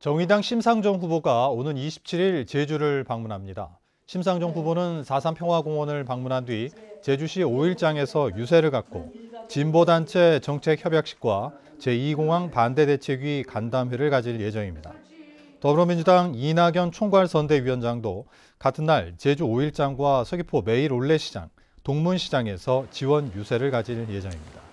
정의당 심상정 후보가 오는 27일 제주를 방문합니다. 심상정 후보는 4.3 평화공원을 방문한 뒤 제주시 5일장에서 유세를 갖고 진보단체 정책협약식과 제2공항 반대대책위 간담회를 가질 예정입니다. 더불어민주당 이낙연 총괄선대위원장도 같은 날 제주 5일장과 서귀포 메일 올레시장, 동문시장에서 지원 유세를 가질 예정입니다.